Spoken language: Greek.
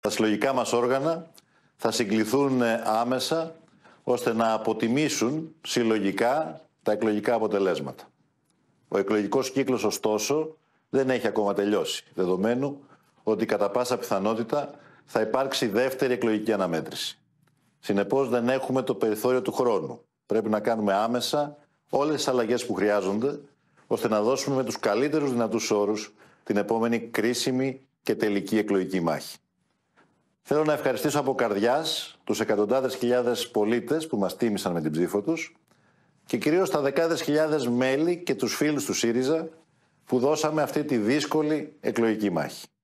Τα συλλογικά μας όργανα θα συγκληθούν ε, άμεσα ώστε να αποτιμήσουν συλλογικά τα εκλογικά αποτελέσματα. Ο εκλογικός κύκλος, ωστόσο, δεν έχει ακόμα τελειώσει, δεδομένου ότι κατά πάσα πιθανότητα θα υπάρξει δεύτερη εκλογική αναμέτρηση. Συνεπώς δεν έχουμε το περιθώριο του χρόνου. Πρέπει να κάνουμε άμεσα όλες τις αλλαγές που χρειάζονται, ώστε να δώσουμε με τους καλύτερους δυνατούς όρους την επόμενη κρίσιμη και τελική εκλογική μάχη. Θέλω να ευχαριστήσω από καρδιάς τους εκατοντάδες χιλιάδες πολίτες που μας τίμησαν με την ψήφο τους και κυρίως τα δεκάδες χιλιάδες μέλη και τους φίλους του ΣΥΡΙΖΑ που δώσαμε αυτή τη δύσκολη εκλογική μάχη.